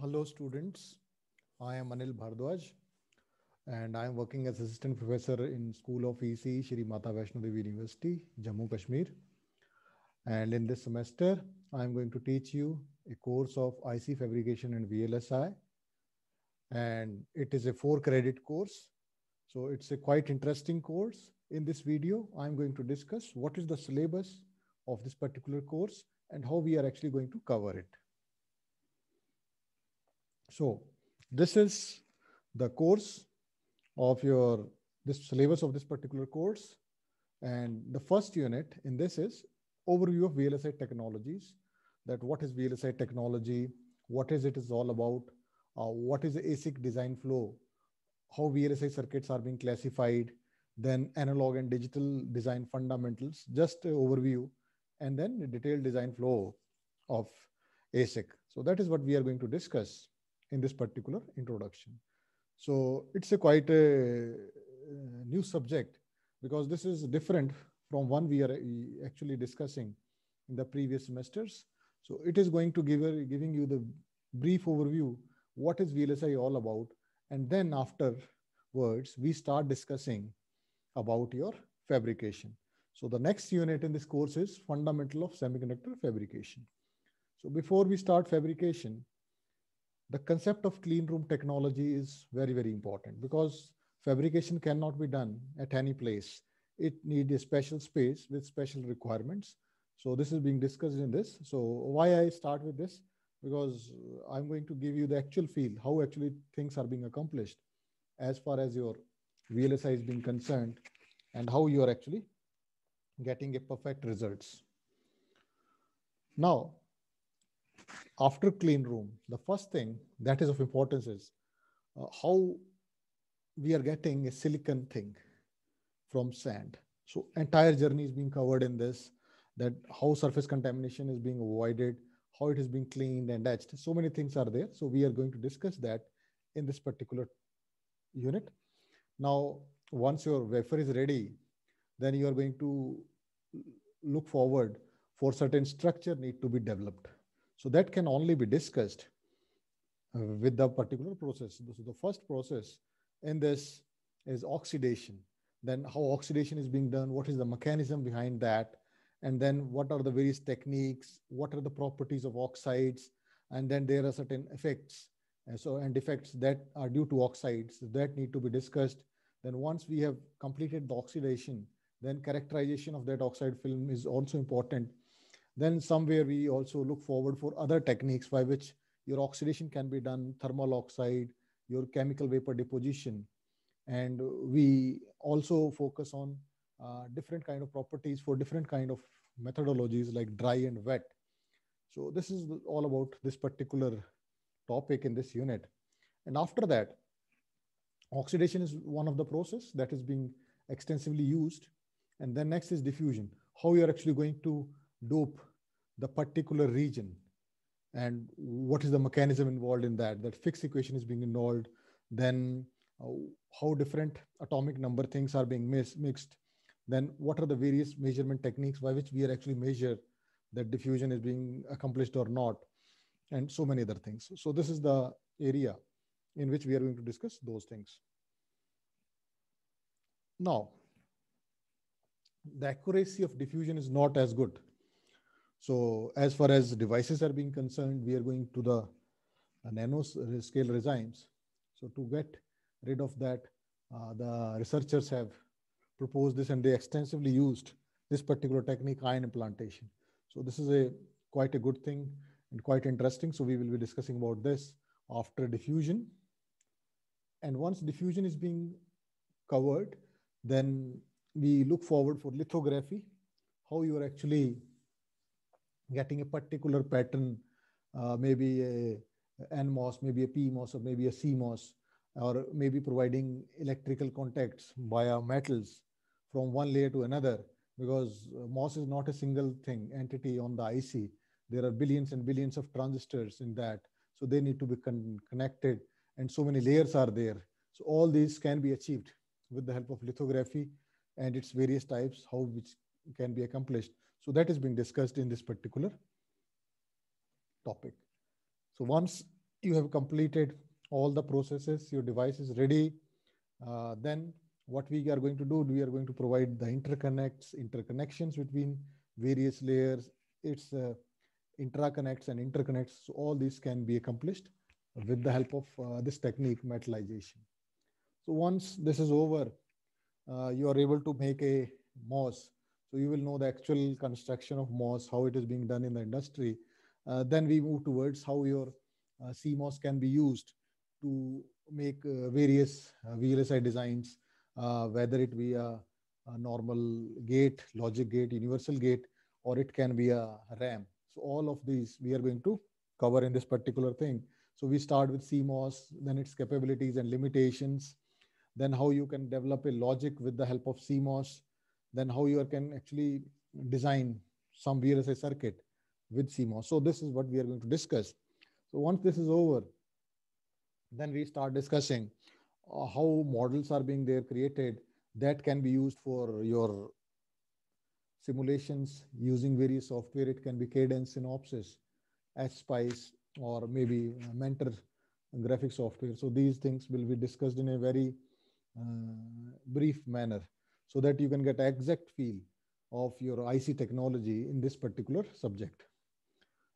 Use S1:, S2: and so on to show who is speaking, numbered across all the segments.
S1: Hello, students. I am Anil Bhardwaj, and I am working as assistant professor in School of EC, Shri Mata Vaishno Devi University, Jammu Kashmir. And in this semester, I am going to teach you a course of IC fabrication and VLSI. And it is a four credit course. So it's a quite interesting course. In this video, I'm going to discuss what is the syllabus of this particular course and how we are actually going to cover it. So this is the course of your this syllabus of this particular course. And the first unit in this is overview of VLSI technologies, that what is VLSI technology, what is it is all about, uh, what is the ASIC design flow, how VLSI circuits are being classified, then analog and digital design fundamentals, just overview, and then detailed design flow of ASIC. So that is what we are going to discuss in this particular introduction. So it's a quite a uh, new subject because this is different from one we are uh, actually discussing in the previous semesters. So it is going to give giving you the brief overview what is VLSI all about, and then afterwards we start discussing about your fabrication. So the next unit in this course is fundamental of semiconductor fabrication. So before we start fabrication, the concept of clean room technology is very, very important because fabrication cannot be done at any place. It needs a special space with special requirements. So this is being discussed in this. So why I start with this? Because I'm going to give you the actual feel, how actually things are being accomplished as far as your VLSI is being concerned and how you are actually getting a perfect results. Now, after clean room, the first thing that is of importance is uh, how we are getting a silicon thing from sand. So entire journey is being covered in this, that how surface contamination is being avoided, how it is being cleaned and etched. So many things are there. So we are going to discuss that in this particular unit. Now, once your wafer is ready, then you are going to look forward for certain structure need to be developed. So that can only be discussed uh, with the particular process. So the first process in this is oxidation. Then how oxidation is being done, what is the mechanism behind that, and then what are the various techniques, what are the properties of oxides, and then there are certain effects. And so and effects that are due to oxides that need to be discussed. Then once we have completed the oxidation, then characterization of that oxide film is also important then somewhere we also look forward for other techniques by which your oxidation can be done, thermal oxide, your chemical vapor deposition. And we also focus on uh, different kind of properties for different kind of methodologies like dry and wet. So this is all about this particular topic in this unit. And after that, oxidation is one of the process that is being extensively used. And then next is diffusion, how you're actually going to dope the particular region and what is the mechanism involved in that that fixed equation is being involved then uh, how different atomic number things are being mis- mixed then what are the various measurement techniques by which we are actually measure that diffusion is being accomplished or not and so many other things so this is the area in which we are going to discuss those things now the accuracy of diffusion is not as good so as far as devices are being concerned, we are going to the uh, nano scale regimes. So to get rid of that, uh, the researchers have proposed this and they extensively used this particular technique, ion implantation. So this is a quite a good thing and quite interesting. So we will be discussing about this after diffusion. And once diffusion is being covered, then we look forward for lithography, how you are actually getting a particular pattern, uh, maybe a NMOS, maybe a PMOS, or maybe a CMOS, or maybe providing electrical contacts via metals from one layer to another, because MOS is not a single thing entity on the IC. There are billions and billions of transistors in that, so they need to be con connected, and so many layers are there. So all these can be achieved with the help of lithography and its various types, how which can be accomplished. So that is being discussed in this particular topic. So once you have completed all the processes, your device is ready, uh, then what we are going to do, we are going to provide the interconnects, interconnections between various layers, its uh, intraconnects and interconnects. So all these can be accomplished with the help of uh, this technique, metallization. So once this is over, uh, you are able to make a MOS so you will know the actual construction of MOS, how it is being done in the industry. Uh, then we move towards how your uh, CMOS can be used to make uh, various uh, VLSI designs, uh, whether it be a, a, normal gate, logic gate, universal gate, or it can be a RAM. So all of these we are going to cover in this particular thing. So we start with CMOS, then its capabilities and limitations, then how you can develop a logic with the help of CMOS, then how you can actually design some VLSI circuit with CMOS. So this is what we are going to discuss. So once this is over, then we start discussing uh, how models are being there created that can be used for your simulations using various software. It can be Cadence, Synopsys, SPICE, or maybe uh, Mentor graphic software. So these things will be discussed in a very uh, brief manner so that you can get exact feel of your IC technology in this particular subject.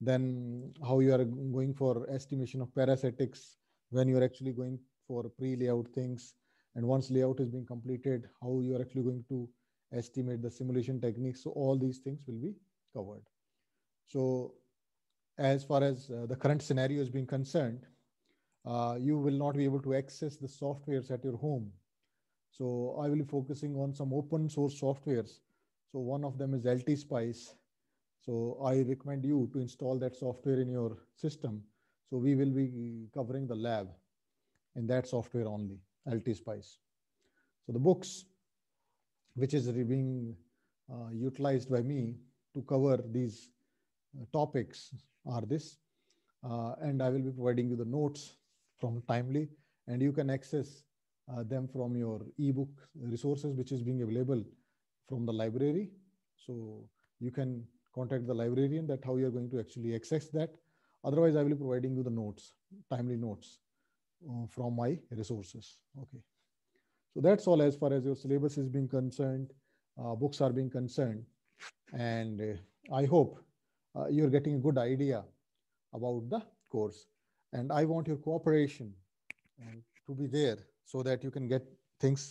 S1: Then how you are going for estimation of parasitics when you're actually going for pre-layout things. And once layout is being completed, how you are actually going to estimate the simulation techniques. So all these things will be covered. So as far as uh, the current scenario is being concerned, uh, you will not be able to access the softwares at your home so I will be focusing on some open source softwares. So one of them is LTSpice. So I recommend you to install that software in your system. So we will be covering the lab in that software only, LTSpice. So the books, which is being uh, utilized by me to cover these uh, topics are this. Uh, and I will be providing you the notes from Timely and you can access uh, them from your ebook resources, which is being available from the library. So you can contact the librarian that how you're going to actually access that. Otherwise, I will be providing you the notes, timely notes uh, from my resources. Okay. So that's all as far as your syllabus is being concerned, uh, books are being concerned. And uh, I hope uh, you're getting a good idea about the course. And I want your cooperation and to be there so that you can get things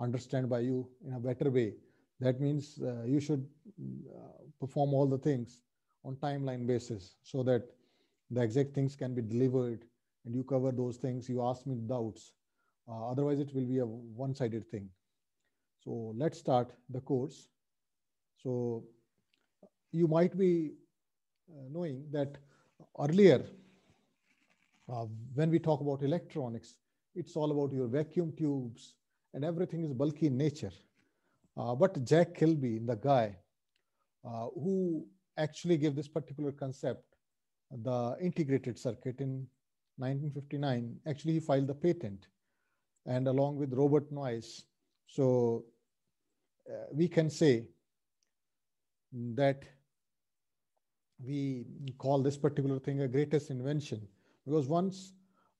S1: understood by you in a better way. That means uh, you should uh, perform all the things on timeline basis so that the exact things can be delivered and you cover those things. You ask me doubts. Uh, otherwise, it will be a one-sided thing. So let's start the course. So you might be uh, knowing that earlier, uh, when we talk about electronics, it's all about your vacuum tubes and everything is bulky in nature. Uh, but Jack Kilby, the guy uh, who actually gave this particular concept, the integrated circuit in 1959, actually he filed the patent and along with Robert Noyce. So uh, we can say that we call this particular thing a greatest invention because once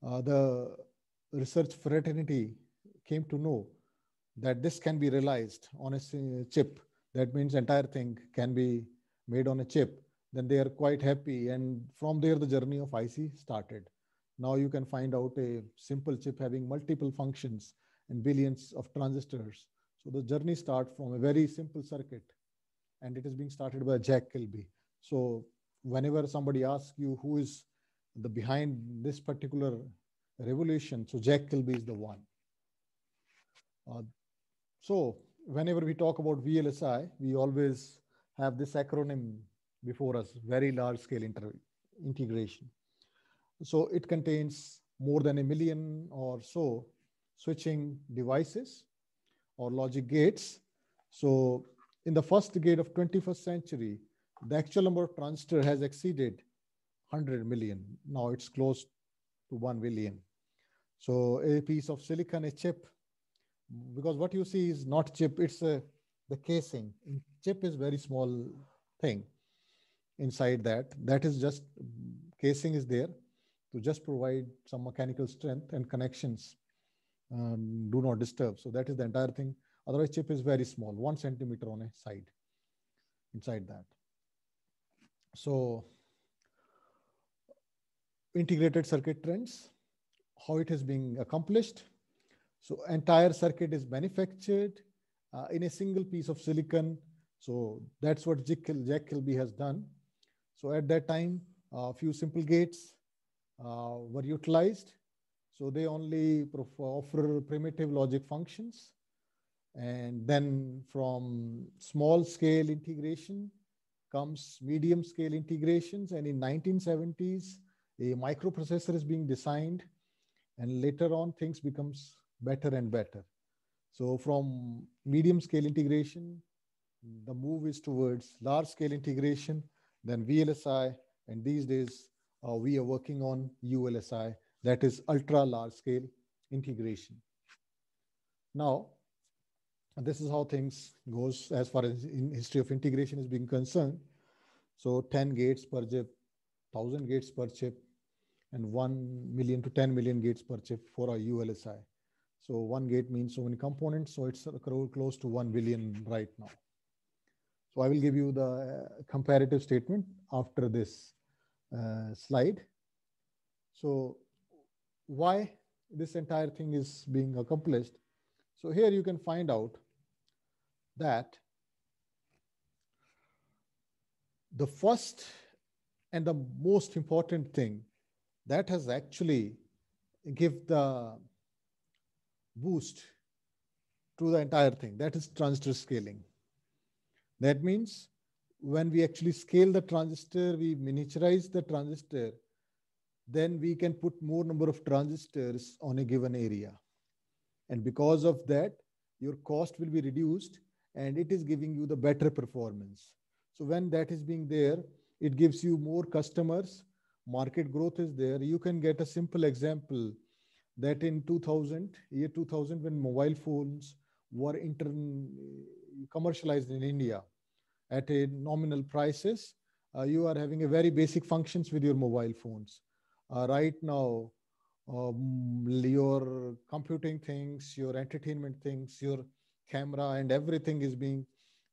S1: uh, the research fraternity came to know that this can be realized on a chip. That means entire thing can be made on a chip. Then they are quite happy. And from there, the journey of IC started. Now you can find out a simple chip having multiple functions and billions of transistors. So the journey starts from a very simple circuit and it is being started by Jack Kilby. So whenever somebody asks you who is the behind this particular revolution. So Jack Kilby is the one. Uh, so whenever we talk about VLSI, we always have this acronym before us, very large scale integration. So it contains more than a million or so switching devices or logic gates. So in the first gate of 21st century, the actual number of transistors has exceeded 100 million. Now it's close to 1 billion. So a piece of silicon, a chip, because what you see is not chip, it's a, uh, the casing. Chip is very small thing inside that. That is just casing is there to just provide some mechanical strength and connections um, do not disturb. So that is the entire thing. Otherwise chip is very small, one centimeter on a side inside that. So integrated circuit trends, how it is being accomplished. So entire circuit is manufactured uh, in a single piece of silicon. So that's what Jack Kilby has done. So at that time, a few simple gates uh, were utilized. So they only offer primitive logic functions. And then from small scale integration comes medium scale integrations. And in 1970s, a microprocessor is being designed and later on things becomes better and better so from medium scale integration the move is towards large scale integration then vlsi and these days uh, we are working on ulsi that is ultra large scale integration now this is how things goes as far as in history of integration is being concerned so 10 gates per chip 1000 gates per chip and 1 million to 10 million gates per chip for a ULSI. So one gate means so many components. So it's close to 1 billion right now. So I will give you the uh, comparative statement after this uh, slide. So why this entire thing is being accomplished. So here you can find out that the first and the most important thing that has actually give the boost to the entire thing, that is transistor scaling. That means when we actually scale the transistor, we miniaturize the transistor, then we can put more number of transistors on a given area. And because of that, your cost will be reduced and it is giving you the better performance. So when that is being there, it gives you more customers. Market growth is there. You can get a simple example that in 2000, year 2000, when mobile phones were inter commercialized in India at a nominal prices, uh, you are having a very basic functions with your mobile phones. Uh, right now, um, your computing things, your entertainment things, your camera and everything is being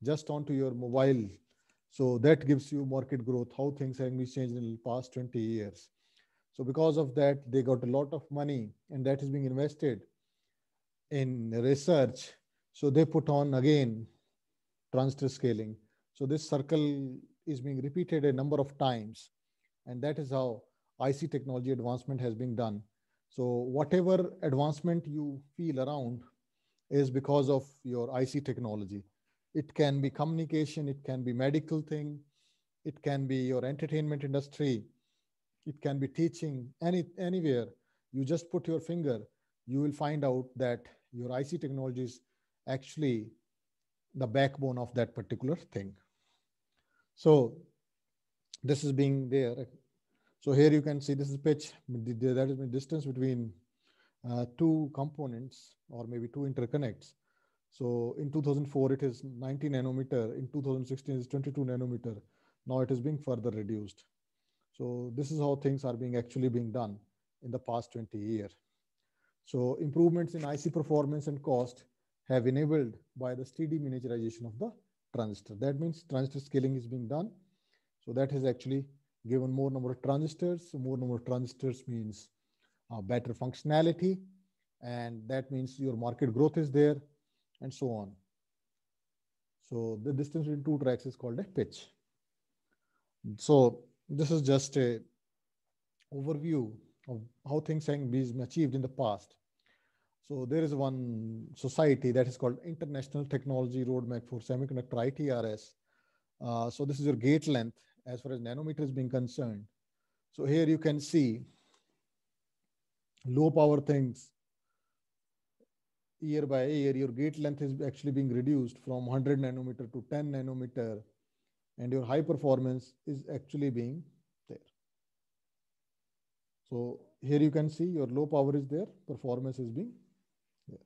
S1: just onto your mobile so that gives you market growth, how things have changed in the past 20 years. So because of that, they got a lot of money and that is being invested in research. So they put on again transistor scaling. So this circle is being repeated a number of times. And that is how IC technology advancement has been done. So whatever advancement you feel around is because of your IC technology. It can be communication, it can be medical thing, it can be your entertainment industry, it can be teaching, any anywhere. You just put your finger, you will find out that your IC technology is actually the backbone of that particular thing. So this is being there. So here you can see this is pitch, that is the distance between uh, two components or maybe two interconnects. So in 2004, it is 19 nanometer. In 2016, it's 22 nanometer. Now it is being further reduced. So this is how things are being actually being done in the past 20 years. So improvements in IC performance and cost have enabled by the steady miniaturization of the transistor. That means transistor scaling is being done. So that has actually given more number of transistors. So more number of transistors means uh, better functionality. And that means your market growth is there and so on. So the distance between two tracks is called a pitch. So this is just a overview of how things have been achieved in the past. So there is one society that is called International Technology Roadmap for Semiconductor ITRS. Uh, so this is your gate length as far as nanometer is being concerned. So here you can see low power things year by year, your gate length is actually being reduced from 100 nanometer to 10 nanometer, and your high performance is actually being there. So here you can see your low power is there, performance is being there.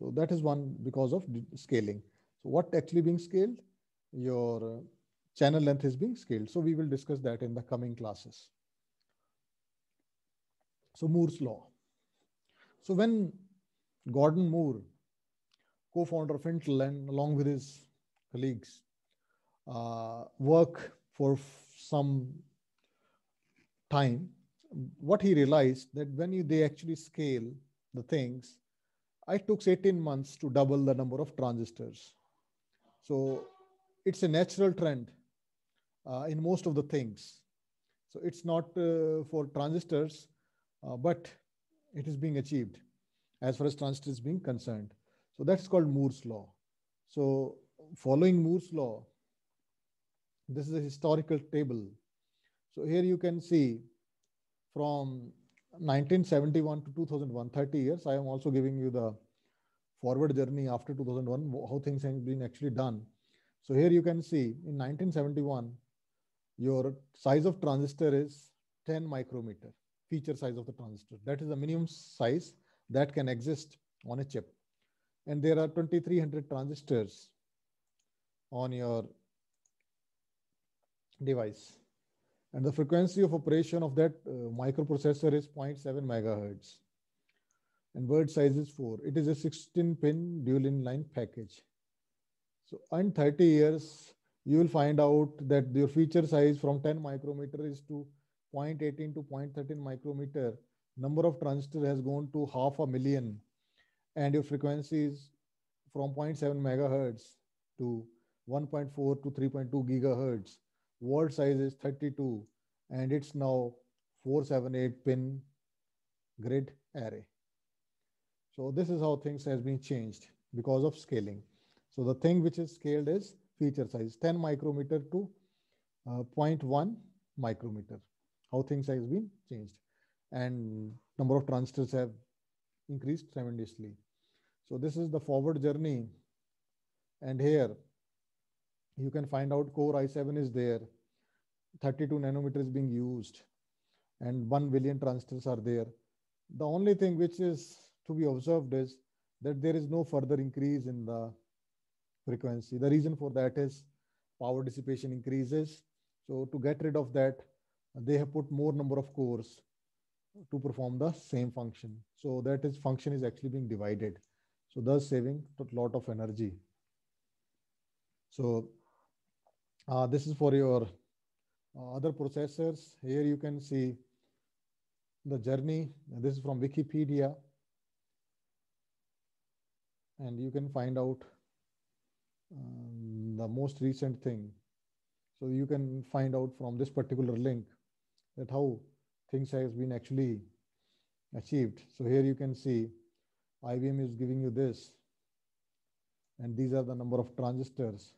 S1: So that is one because of scaling. So what actually being scaled? Your channel length is being scaled. So we will discuss that in the coming classes. So Moore's law. So when Gordon Moore, co-founder of Intel, and along with his colleagues, uh, work for some time. What he realized that when you, they actually scale the things, it took 18 months to double the number of transistors. So it's a natural trend uh, in most of the things. So it's not uh, for transistors, uh, but it is being achieved as far as transistors is being concerned. So that's called Moore's law. So following Moore's law, this is a historical table. So here you can see from 1971 to 2001, 30 years. I am also giving you the forward journey after 2001, how things have been actually done. So here you can see in 1971, your size of transistor is 10 micrometer, feature size of the transistor. That is the minimum size that can exist on a chip. And there are 2300 transistors on your device. And the frequency of operation of that uh, microprocessor is 0.7 megahertz. And word size is 4. It is a 16 pin dual inline package. So, in 30 years, you will find out that your feature size from 10 micrometer is to 0.18 to 0.13 micrometer number of transistors has gone to half a million and your frequency is from 0.7 megahertz to 1.4 to 3.2 gigahertz word size is 32 and it's now 478 pin grid array so this is how things has been changed because of scaling so the thing which is scaled is feature size 10 micrometer to uh, 0.1 micrometer how things has been changed and number of transistors have increased tremendously. So this is the forward journey. And here you can find out core i7 is there, 32 nanometers being used, and 1 billion transistors are there. The only thing which is to be observed is that there is no further increase in the frequency. The reason for that is power dissipation increases. So to get rid of that, they have put more number of cores to perform the same function. So that is function is actually being divided. So thus saving a lot of energy. So uh, this is for your uh, other processors. Here you can see the journey. This is from Wikipedia. And you can find out um, the most recent thing. So you can find out from this particular link that how things has been actually achieved. So here you can see IBM is giving you this and these are the number of transistors.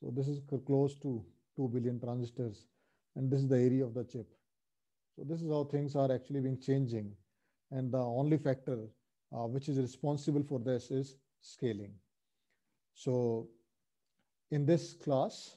S1: So this is close to 2 billion transistors and this is the area of the chip. So this is how things are actually being changing and the only factor uh, which is responsible for this is scaling. So in this class,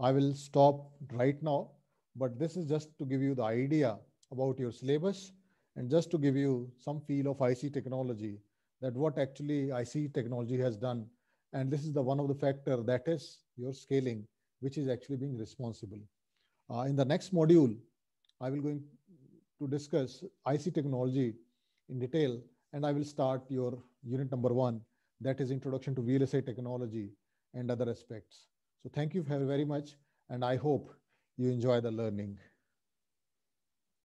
S1: I will stop right now but this is just to give you the idea about your syllabus and just to give you some feel of IC technology that what actually IC technology has done. And this is the one of the factor that is your scaling, which is actually being responsible. Uh, in the next module, I will going to discuss IC technology in detail, and I will start your unit number one, that is introduction to VLSI technology and other aspects. So thank you very much, and I hope you enjoy the learning